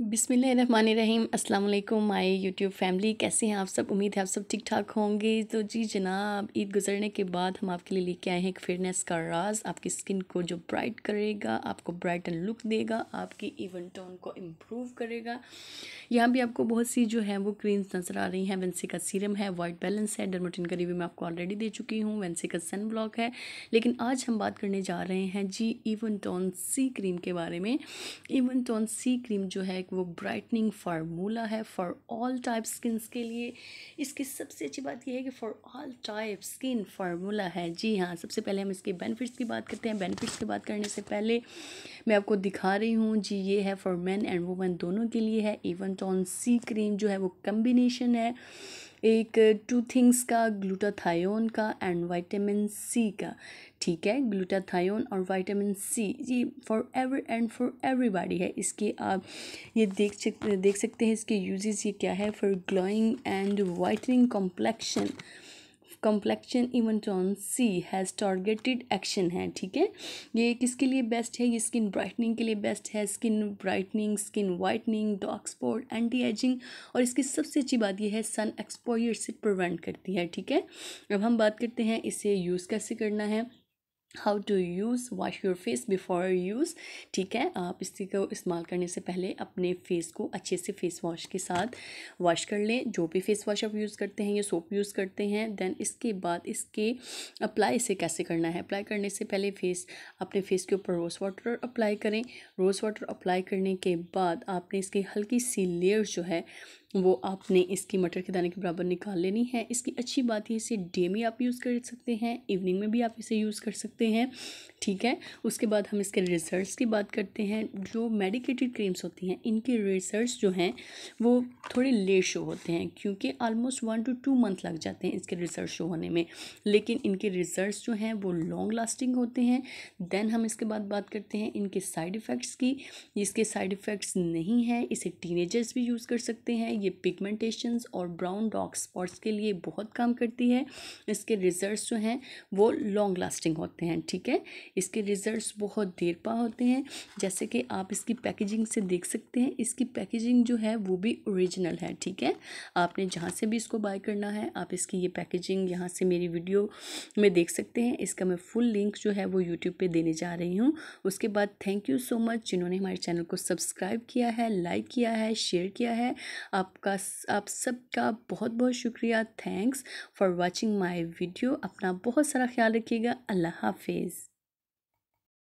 बिसमीम अल्लाम my YouTube family कैसे हैं आप सब उम्मीद है आप सब ठीक ठाक होंगे तो जी जनाब ईद गुजरने के बाद हम आपके लिए लेके आए हैं एक फेयरनेस का राज आपकी स्किन को जो ब्राइट करेगा आपको ब्राइट लुक देगा आपकी इवन टोन को इम्प्रूव करेगा यहाँ भी आपको बहुत सी जो है वो क्रीम्स नज़र आ रही हैं वेंसी का सीरम है वाइट बैलेंस है डरमोटिन का रिव्यू मैं आपको ऑलरेडी दे चुकी हूँ वेंसी का सन ब्लॉक है लेकिन आज हम बात करने जा रहे हैं जी इवन टोन सी क्रीम के बारे में इवन टोन सी क्रीम जो है लाइक वो ब्राइटनिंग फार्मूला है फॉर ऑल टाइप स्किन के लिए इसकी सबसे अच्छी बात यह है कि for all type skin formula है जी हाँ सबसे पहले हम इसके बेनिफिट्स की बात करते हैं बेनिफिट्स की बात करने से पहले मैं आपको दिखा रही हूँ जी ये है फॉर मैन एंड वुमेन दोनों के लिए है इवन टॉन सी क्रीम जो है वो कम्बिनेशन है एक टू थिंग्स का ग्लूटाथायोन का एंड वाइटामिन सी का ठीक है ग्लूटाथायोन और वाइटामिन सी ये for ever and for everybody है इसके आप ये देख सकते देख सकते हैं इसके यूजेस ये क्या है for glowing and whitening complexion complexion even tone C has targeted action है ठीक है ये किसके लिए बेस्ट है ये स्किन ब्राइटनिंग के लिए बेस्ट है skin brightening skin whitening dark spot anti ageing और इसकी सबसे अच्छी बात यह है सन एक्सपोयर से प्रिवेंट करती है ठीक है अब हम बात करते हैं इसे यूज़ कैसे करना है how to use wash your face before use ठीक है आप इसी को इस्तेमाल करने से पहले अपने फेस को अच्छे से फेस वॉश के साथ वॉश कर लें जो भी फेस वॉश आप यूज़ करते हैं या सोप यूज़ करते हैं देन इसके बाद इसके अप्लाई इसे कैसे करना है अप्लाई करने से पहले फेस अपने फेस के ऊपर रोज़ वाटर अप्लाई करें रोज़ वाटर अप्लाई करने के बाद आपने इसकी हल्की सी लेयर जो है वो आपने इसकी मटर के दाने के बराबर निकाल लेनी है इसकी अच्छी बात है इसे डे में आप यूज़ कर सकते हैं इवनिंग में भी आप इसे यूज़ कर सकते सकते हैं ठीक है उसके बाद हम इसके रिसर्च की बात करते हैं जो मेडिकेटेड क्रीम्स होती हैं इनके रिसर्च जो हैं वो थोड़े लेट शो होते हैं क्योंकि almost one to two month लग जाते हैं इसके रिजल्ट शो होने में लेकिन इनके रिजल्ट जो हैं वो लॉन्ग लास्टिंग होते हैं देन हम इसके बाद बात करते हैं इनके साइड इफ़ेक्ट्स की इसके साइड इफ़ेक्ट्स नहीं है इसे टीनेजर्स भी यूज़ कर सकते हैं ये पिगमेंटेशन और ब्राउन डॉक स्पॉट्स के लिए बहुत काम करती है इसके रिजल्ट जो हैं वो लॉन्ग लास्टिंग होते हैं हैं ठीक है इसके रिज़ल्ट्स बहुत देर पा होते हैं जैसे कि आप इसकी पैकेजिंग से देख सकते हैं इसकी पैकेजिंग जो है वो भी ओरिजिनल है ठीक है आपने जहाँ से भी इसको बाय करना है आप इसकी ये पैकेजिंग यहाँ से मेरी वीडियो में देख सकते हैं इसका मैं फुल लिंक जो है वो यूट्यूब पर देने जा रही हूँ उसके बाद थैंक यू सो मच जिन्होंने हमारे चैनल को सब्सक्राइब किया है लाइक किया है शेयर किया है आपका आप सबका बहुत बहुत शुक्रिया thanks for watching my video अपना बहुत सारा ख्याल रखिएगा अल्लाह हाफ fees.